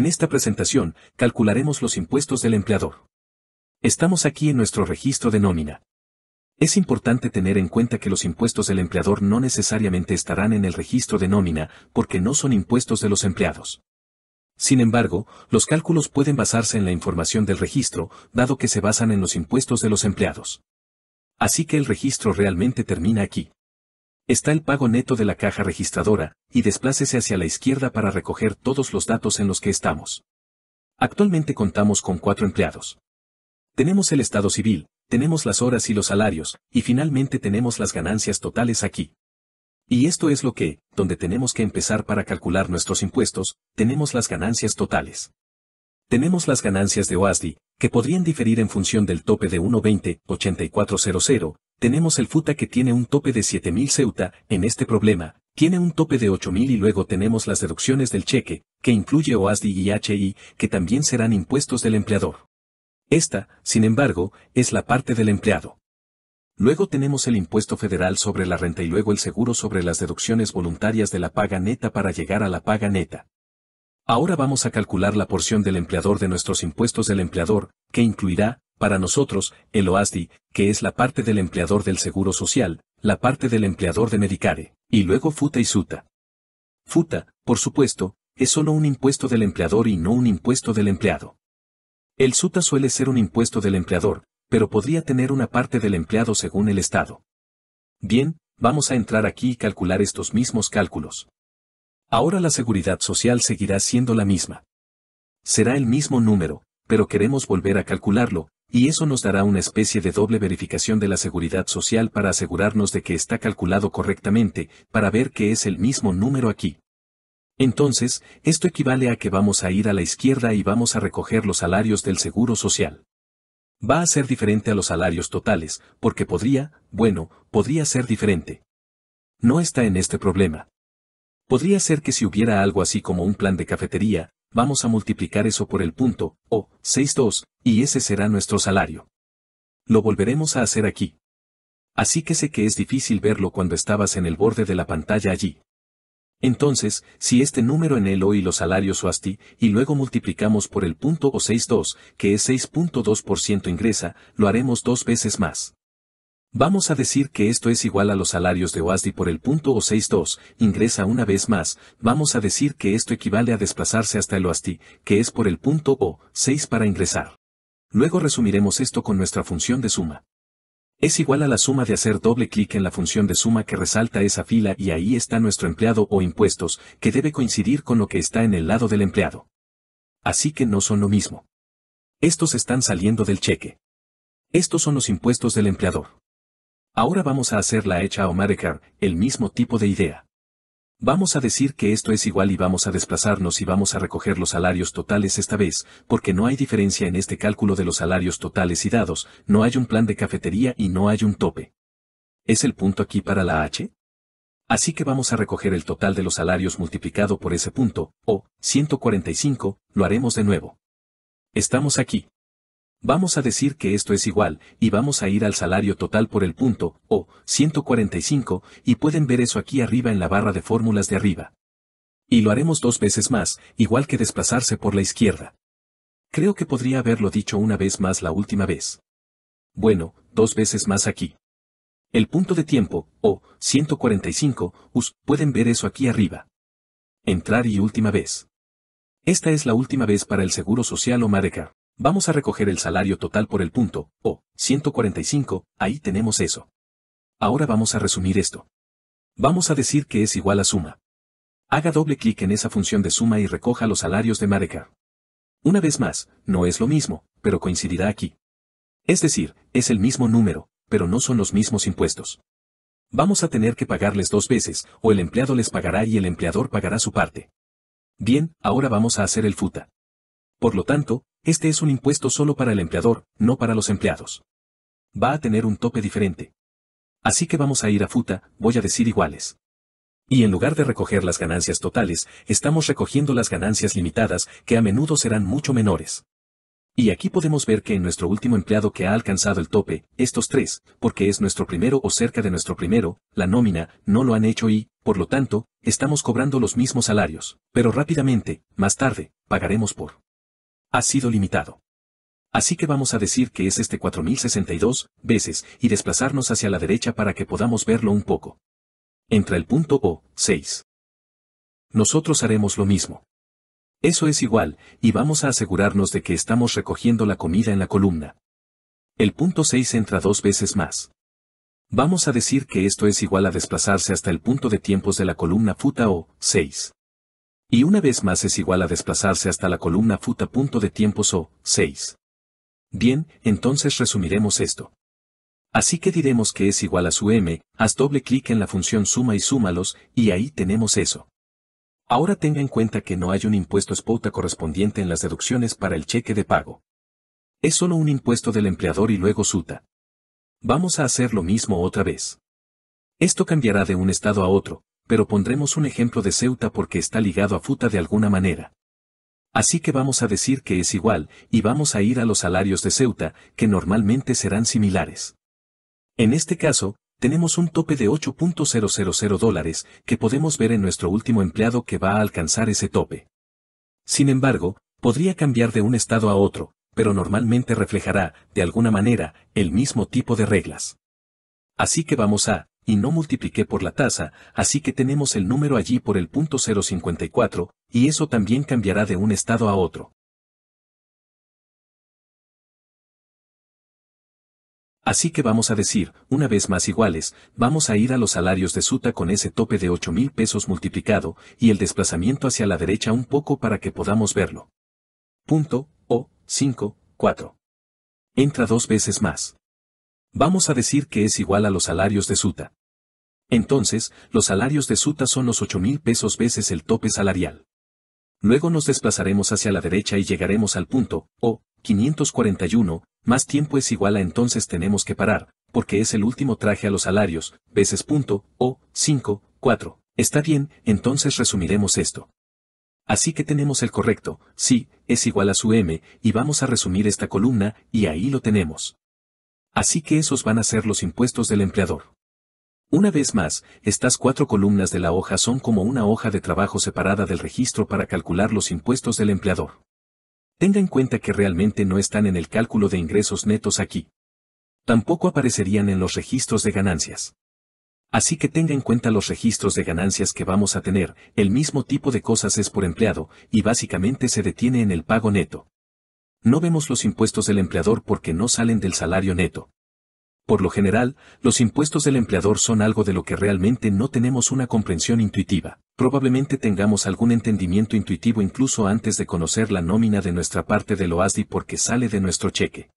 En esta presentación, calcularemos los impuestos del empleador. Estamos aquí en nuestro registro de nómina. Es importante tener en cuenta que los impuestos del empleador no necesariamente estarán en el registro de nómina porque no son impuestos de los empleados. Sin embargo, los cálculos pueden basarse en la información del registro, dado que se basan en los impuestos de los empleados. Así que el registro realmente termina aquí está el pago neto de la caja registradora, y desplácese hacia la izquierda para recoger todos los datos en los que estamos. Actualmente contamos con cuatro empleados. Tenemos el estado civil, tenemos las horas y los salarios, y finalmente tenemos las ganancias totales aquí. Y esto es lo que, donde tenemos que empezar para calcular nuestros impuestos, tenemos las ganancias totales. Tenemos las ganancias de OASDI, que podrían diferir en función del tope de 1.20.8400, tenemos el FUTA que tiene un tope de 7.000 ceuta, en este problema, tiene un tope de 8.000 y luego tenemos las deducciones del cheque, que incluye OASDI y HI, que también serán impuestos del empleador. Esta, sin embargo, es la parte del empleado. Luego tenemos el impuesto federal sobre la renta y luego el seguro sobre las deducciones voluntarias de la paga neta para llegar a la paga neta. Ahora vamos a calcular la porción del empleador de nuestros impuestos del empleador, que incluirá, para nosotros, el OASDI, que es la parte del empleador del Seguro Social, la parte del empleador de Medicare, y luego FUTA y SUTA. FUTA, por supuesto, es solo un impuesto del empleador y no un impuesto del empleado. El SUTA suele ser un impuesto del empleador, pero podría tener una parte del empleado según el Estado. Bien, vamos a entrar aquí y calcular estos mismos cálculos. Ahora la seguridad social seguirá siendo la misma. Será el mismo número, pero queremos volver a calcularlo, y eso nos dará una especie de doble verificación de la seguridad social para asegurarnos de que está calculado correctamente, para ver que es el mismo número aquí. Entonces, esto equivale a que vamos a ir a la izquierda y vamos a recoger los salarios del seguro social. Va a ser diferente a los salarios totales, porque podría, bueno, podría ser diferente. No está en este problema. Podría ser que si hubiera algo así como un plan de cafetería, vamos a multiplicar eso por el punto, o, 6.2, y ese será nuestro salario. Lo volveremos a hacer aquí. Así que sé que es difícil verlo cuando estabas en el borde de la pantalla allí. Entonces, si este número en el O y los salarios o ASTI, y luego multiplicamos por el punto O62, que es 6.2% ingresa, lo haremos dos veces más. Vamos a decir que esto es igual a los salarios de OASDI por el punto o 62, ingresa una vez más, vamos a decir que esto equivale a desplazarse hasta el OASDI, que es por el punto o 6 para ingresar. Luego resumiremos esto con nuestra función de suma. Es igual a la suma de hacer doble clic en la función de suma que resalta esa fila y ahí está nuestro empleado o impuestos, que debe coincidir con lo que está en el lado del empleado. Así que no son lo mismo. Estos están saliendo del cheque. Estos son los impuestos del empleador. Ahora vamos a hacer la hecha o Maricar, el mismo tipo de idea. Vamos a decir que esto es igual y vamos a desplazarnos y vamos a recoger los salarios totales esta vez, porque no hay diferencia en este cálculo de los salarios totales y dados, no hay un plan de cafetería y no hay un tope. ¿Es el punto aquí para la H? Así que vamos a recoger el total de los salarios multiplicado por ese punto, o 145, lo haremos de nuevo. Estamos aquí. Vamos a decir que esto es igual, y vamos a ir al salario total por el punto, o 145, y pueden ver eso aquí arriba en la barra de fórmulas de arriba. Y lo haremos dos veces más, igual que desplazarse por la izquierda. Creo que podría haberlo dicho una vez más la última vez. Bueno, dos veces más aquí. El punto de tiempo, o 145, us, pueden ver eso aquí arriba. Entrar y última vez. Esta es la última vez para el Seguro Social o Medicare. Vamos a recoger el salario total por el punto, o, 145, ahí tenemos eso. Ahora vamos a resumir esto. Vamos a decir que es igual a suma. Haga doble clic en esa función de suma y recoja los salarios de Medicare. Una vez más, no es lo mismo, pero coincidirá aquí. Es decir, es el mismo número, pero no son los mismos impuestos. Vamos a tener que pagarles dos veces, o el empleado les pagará y el empleador pagará su parte. Bien, ahora vamos a hacer el FUTA. Por lo tanto, este es un impuesto solo para el empleador, no para los empleados. Va a tener un tope diferente. Así que vamos a ir a futa, voy a decir iguales. Y en lugar de recoger las ganancias totales, estamos recogiendo las ganancias limitadas, que a menudo serán mucho menores. Y aquí podemos ver que en nuestro último empleado que ha alcanzado el tope, estos tres, porque es nuestro primero o cerca de nuestro primero, la nómina, no lo han hecho y, por lo tanto, estamos cobrando los mismos salarios, pero rápidamente, más tarde, pagaremos por ha sido limitado. Así que vamos a decir que es este 4062 veces y desplazarnos hacia la derecha para que podamos verlo un poco. Entra el punto O, 6. Nosotros haremos lo mismo. Eso es igual, y vamos a asegurarnos de que estamos recogiendo la comida en la columna. El punto 6 entra dos veces más. Vamos a decir que esto es igual a desplazarse hasta el punto de tiempos de la columna futa o 6. Y una vez más es igual a desplazarse hasta la columna futa punto de tiempos o 6. Bien, entonces resumiremos esto. Así que diremos que es igual a su m, haz doble clic en la función suma y súmalos, y ahí tenemos eso. Ahora tenga en cuenta que no hay un impuesto espota correspondiente en las deducciones para el cheque de pago. Es solo un impuesto del empleador y luego suta. Vamos a hacer lo mismo otra vez. Esto cambiará de un estado a otro, pero pondremos un ejemplo de Ceuta porque está ligado a Futa de alguna manera. Así que vamos a decir que es igual, y vamos a ir a los salarios de Ceuta, que normalmente serán similares. En este caso, tenemos un tope de 8.000 dólares, que podemos ver en nuestro último empleado que va a alcanzar ese tope. Sin embargo, podría cambiar de un estado a otro, pero normalmente reflejará, de alguna manera, el mismo tipo de reglas. Así que vamos a y no multipliqué por la tasa, así que tenemos el número allí por el punto 054, y eso también cambiará de un estado a otro. Así que vamos a decir, una vez más iguales, vamos a ir a los salarios de Suta con ese tope de 8 mil pesos multiplicado, y el desplazamiento hacia la derecha un poco para que podamos verlo. Punto, O, 5, 4. Entra dos veces más. Vamos a decir que es igual a los salarios de Suta. Entonces, los salarios de Suta son los 8,000 mil pesos veces el tope salarial. Luego nos desplazaremos hacia la derecha y llegaremos al punto, o, 541, más tiempo es igual a entonces tenemos que parar, porque es el último traje a los salarios, veces punto, o, 5, 4. Está bien, entonces resumiremos esto. Así que tenemos el correcto, sí, es igual a su m, y vamos a resumir esta columna, y ahí lo tenemos. Así que esos van a ser los impuestos del empleador. Una vez más, estas cuatro columnas de la hoja son como una hoja de trabajo separada del registro para calcular los impuestos del empleador. Tenga en cuenta que realmente no están en el cálculo de ingresos netos aquí. Tampoco aparecerían en los registros de ganancias. Así que tenga en cuenta los registros de ganancias que vamos a tener, el mismo tipo de cosas es por empleado, y básicamente se detiene en el pago neto. No vemos los impuestos del empleador porque no salen del salario neto. Por lo general, los impuestos del empleador son algo de lo que realmente no tenemos una comprensión intuitiva. Probablemente tengamos algún entendimiento intuitivo incluso antes de conocer la nómina de nuestra parte del OASDI porque sale de nuestro cheque.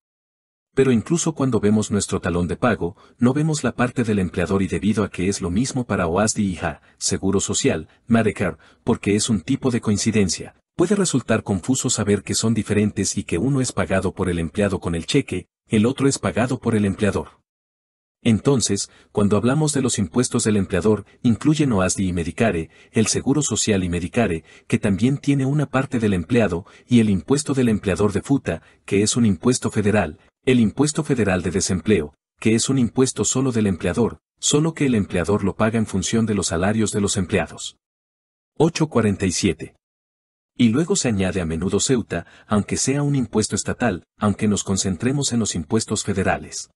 Pero incluso cuando vemos nuestro talón de pago, no vemos la parte del empleador y debido a que es lo mismo para OASDI y HA, Seguro Social, Medicare, porque es un tipo de coincidencia, Puede resultar confuso saber que son diferentes y que uno es pagado por el empleado con el cheque, el otro es pagado por el empleador. Entonces, cuando hablamos de los impuestos del empleador, incluyen OASDI y Medicare, el Seguro Social y Medicare, que también tiene una parte del empleado, y el impuesto del empleador de FUTA, que es un impuesto federal, el impuesto federal de desempleo, que es un impuesto solo del empleador, solo que el empleador lo paga en función de los salarios de los empleados. 847. Y luego se añade a menudo Ceuta, aunque sea un impuesto estatal, aunque nos concentremos en los impuestos federales.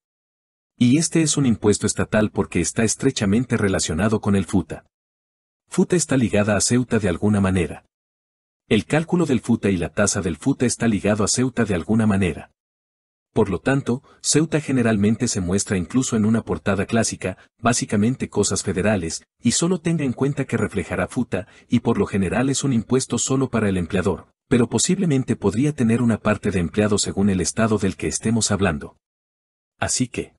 Y este es un impuesto estatal porque está estrechamente relacionado con el FUTA. FUTA está ligada a Ceuta de alguna manera. El cálculo del FUTA y la tasa del FUTA está ligado a Ceuta de alguna manera. Por lo tanto, Ceuta generalmente se muestra incluso en una portada clásica, básicamente cosas federales, y solo tenga en cuenta que reflejará FUTA, y por lo general es un impuesto solo para el empleador, pero posiblemente podría tener una parte de empleado según el estado del que estemos hablando. Así que,